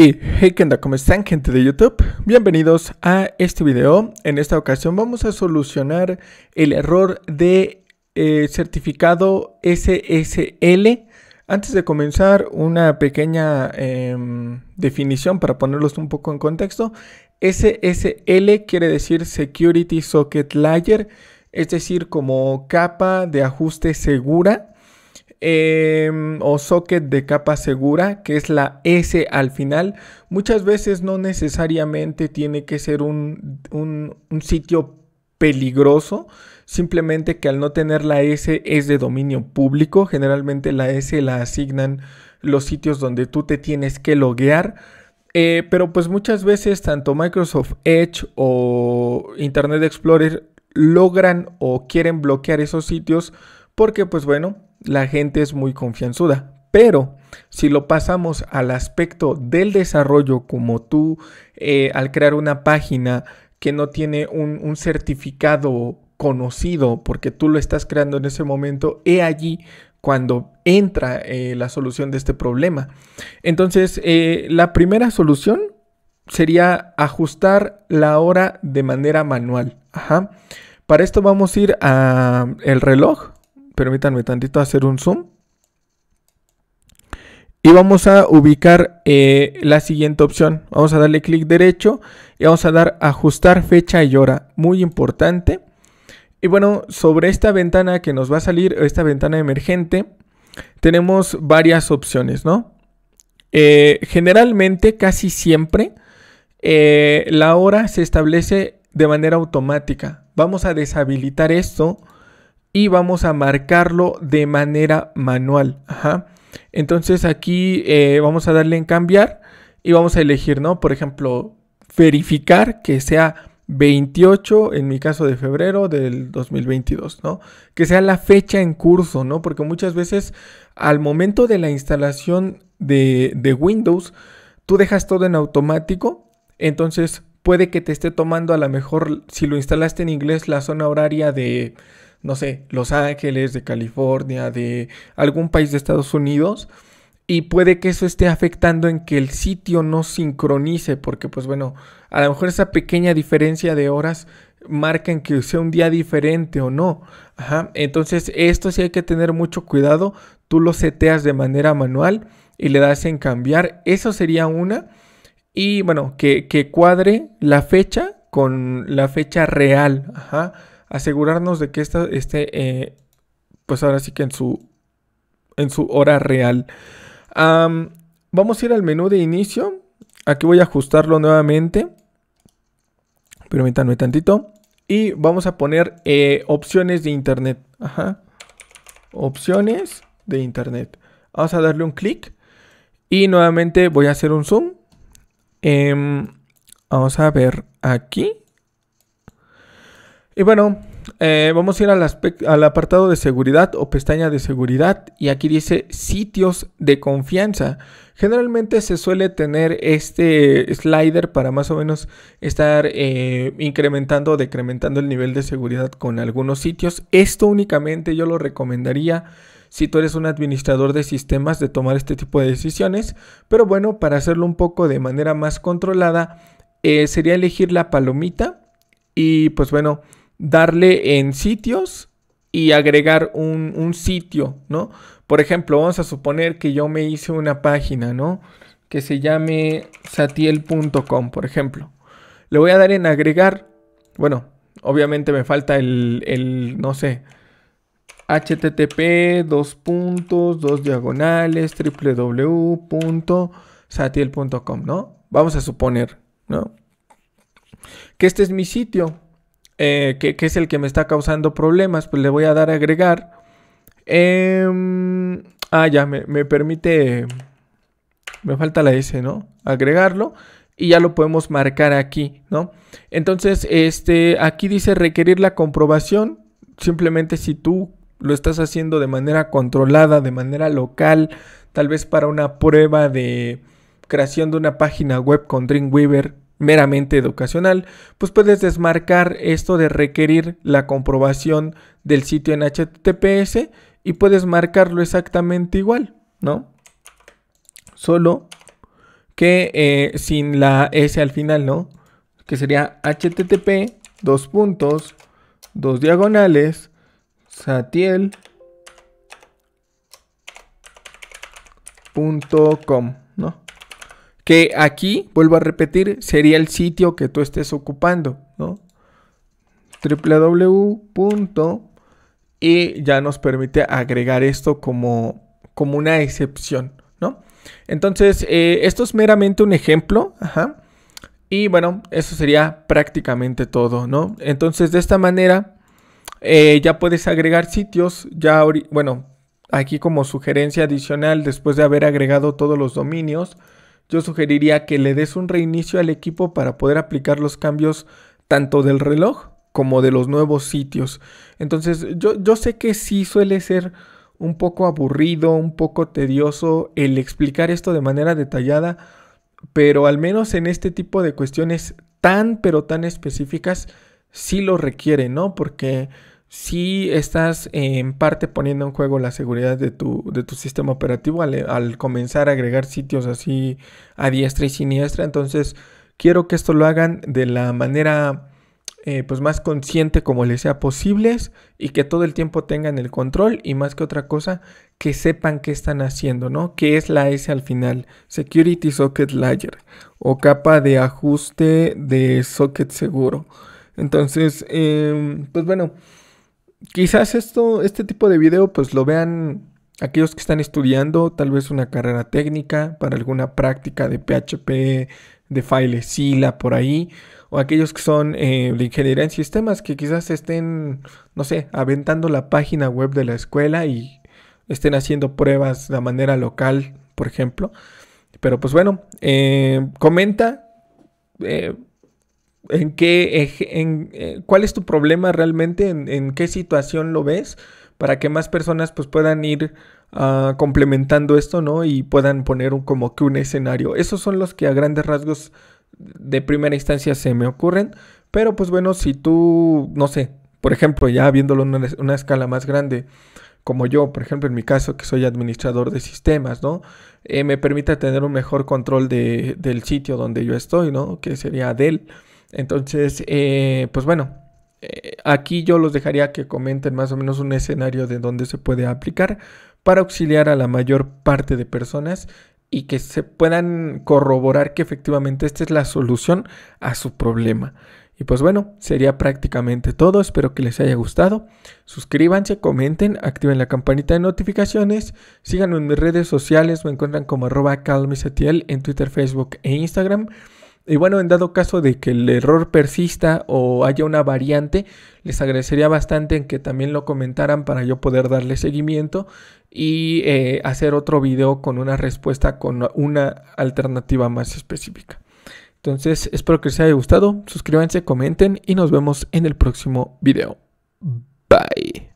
Y hey, ¿qué onda? ¿Cómo están gente de YouTube? Bienvenidos a este video. En esta ocasión vamos a solucionar el error de eh, certificado SSL. Antes de comenzar, una pequeña em, definición para ponerlos un poco en contexto. SSL quiere decir Security Socket Layer, es decir, como capa de ajuste segura. Em, o socket de capa segura, que es la S al final, muchas veces no necesariamente tiene que ser un, sitio peligroso, simplemente que al no tener la S es de dominio público, generalmente la S la asignan los sitios donde tú te tienes que loguear, eh, pero pues muchas veces tanto Microsoft Edge o Internet Explorer logran o quieren bloquear esos sitios porque pues bueno, la gente es muy confianzuda. Pero si lo pasamos al aspecto del desarrollo, como tú eh, al crear una página que no tiene un, certificado conocido porque tú lo estás creando en ese momento, he allí cuando entra eh, la solución de este problema. Entonces, eh, la primera solución sería ajustar la hora de manera manual. Para esto vamos a ir al reloj, permítanme tantito hacer un zoom. Y vamos a ubicar eh, la siguiente opción. Vamos a darle clic derecho y vamos a dar ajustar fecha y hora. Muy importante. Y bueno, sobre esta ventana que nos va a salir, esta ventana emergente, tenemos varias opciones, ¿no? Eh, generalmente, casi siempre, eh, la hora se establece de manera automática. Vamos a deshabilitar esto y vamos a marcarlo de manera manual. Ajá. Entonces aquí eh, vamos a darle en cambiar y vamos a elegir, ¿no? Por ejemplo, verificar que sea 28, en mi caso de febrero del 2022, ¿no? Que sea la fecha en curso, ¿no? Porque muchas veces al momento de la instalación de, de Windows, tú dejas todo en automático, entonces puede que te esté tomando a lo mejor, si lo instalaste en inglés, la zona horaria de, no sé, Los Ángeles, de California, de algún país de Estados Unidos. Y puede que eso esté afectando en que el sitio no sincronice, porque pues bueno, a lo mejor esa pequeña diferencia de horas marca en que sea un día diferente o no. Entonces, esto sí hay que tener mucho cuidado. Tú lo seteas de manera manual y le das en cambiar. Eso sería una y bueno, que, cuadre la fecha con la fecha real. Ajá. Asegurarnos de que esta esté, eh, pues ahora sí que en su, en su hora real. vamos a ir al menú de inicio. Aquí voy a ajustarlo nuevamente. pero Permítanme tantito. Y vamos a poner eh, opciones de internet. Ajá. Opciones de internet. Vamos a darle un clic. Y nuevamente voy a hacer un zoom Em, vamos a ver aquí. Y bueno, eh, vamos a ir al, al, apartado de seguridad o pestaña de seguridad y aquí dice sitios de confianza. Generalmente se suele tener este slider para más o menos estar eh, incrementando o decrementando el nivel de seguridad con algunos sitios. Esto únicamente yo lo recomendaría si tú eres un administrador de sistemas de tomar este tipo de decisiones. Pero bueno, para hacerlo un poco de manera más controlada, eh, sería elegir la palomita y pues bueno, darle en sitios y agregar un, sitio, ¿no? Por ejemplo, vamos a suponer que yo me hice una página, ¿no? Que se llame satiel.com, por ejemplo. Le voy a dar en agregar. Bueno, obviamente me falta el, el no sé, http, dos puntos, dos diagonales, www.satiel.com, ¿no? Vamos a suponer, ¿no? Que este es mi sitio. Eh, que, es el que me está causando problemas, pues le voy a dar a agregar. Em, ah, ya, me, permite... Me falta la S, ¿no? Agregarlo. Y ya lo podemos marcar aquí, ¿no? Entonces, este, aquí dice requerir la comprobación. Simplemente si tú lo estás haciendo de manera controlada, de manera local, tal vez para una prueba de creación de una página web con Dreamweaver meramente educacional, pues puedes desmarcar esto de requerir la comprobación del sitio en HTTPS y puedes marcarlo exactamente igual, ¿no? Solo que eh, sin la S al final, ¿no? Que sería HTTP, dos puntos, dos diagonales, satiel.com, ¿no? que aquí, vuelvo a repetir, sería el sitio que tú estés ocupando, ¿no? www. y e ya nos permite agregar esto como, como una excepción, ¿no? Entonces, eh, esto es meramente un ejemplo, ajá. Y bueno, eso sería prácticamente todo, ¿no? Entonces, de esta manera, eh, ya puedes agregar sitios, ya, bueno, aquí como sugerencia adicional, después de haber agregado todos los dominios, yo sugeriría que le des un reinicio al equipo para poder aplicar los cambios tanto del reloj como de los nuevos sitios. Entonces, yo, yo sé que sí suele ser un poco aburrido, un poco tedioso el explicar esto de manera detallada, pero al menos en este tipo de cuestiones tan pero tan específicas sí lo requiere, ¿no? Porque si estás en parte poniendo en juego la seguridad de tu, sistema operativo al, comenzar a agregar sitios así a diestra y siniestra. Entonces, quiero que esto lo hagan de la manera eh, pues más consciente como les sea posible y que todo el tiempo tengan el control y más que otra cosa, que sepan qué están haciendo, ¿no? Que es la S al final? Security Socket Layer o capa de ajuste de socket seguro. Entonces, em, pues bueno, quizás esto, este tipo de video pues lo vean aquellos que están estudiando tal vez una carrera técnica para alguna práctica de PHP, de file SILA por ahí, o aquellos que son eh, de ingeniería en sistemas que quizás estén, no sé, aventando la página web de la escuela y estén haciendo pruebas de manera local, por ejemplo. Pero pues bueno, eh, comenta. Eh, en qué, en, eh, cuál es tu problema realmente, en, qué situación lo ves, para que más personas pues puedan ir ah, complementando esto, ¿no? Y puedan poner un, como que un escenario. Esos son los que a grandes rasgos de primera instancia se me ocurren, pero pues bueno, si tú, no sé, por ejemplo, ya viéndolo en una, escala más grande, como yo, por ejemplo, en mi caso, que soy administrador de sistemas, ¿no? Eh, me permite tener un mejor control del sitio donde yo estoy, ¿no? Que sería Dell. Entonces, eh, pues bueno, eh, aquí yo los dejaría que comenten más o menos un escenario de dónde se puede aplicar para auxiliar a la mayor parte de personas y que se puedan corroborar que efectivamente esta es la solución a su problema. Y pues bueno, sería prácticamente todo. Espero que les haya gustado. Suscríbanse, comenten, activen la campanita de notificaciones. Síganme en mis redes sociales. Me encuentran como arroba en Twitter, Facebook e Instagram. Y bueno, en dado caso de que el error persista o haya una variante, les agradecería bastante en que también lo comentaran para yo poder darle seguimiento y eh, hacer otro video con una respuesta con una alternativa más específica. Entonces, espero que les haya gustado. Suscríbanse, comenten y nos vemos en el próximo video. Bye.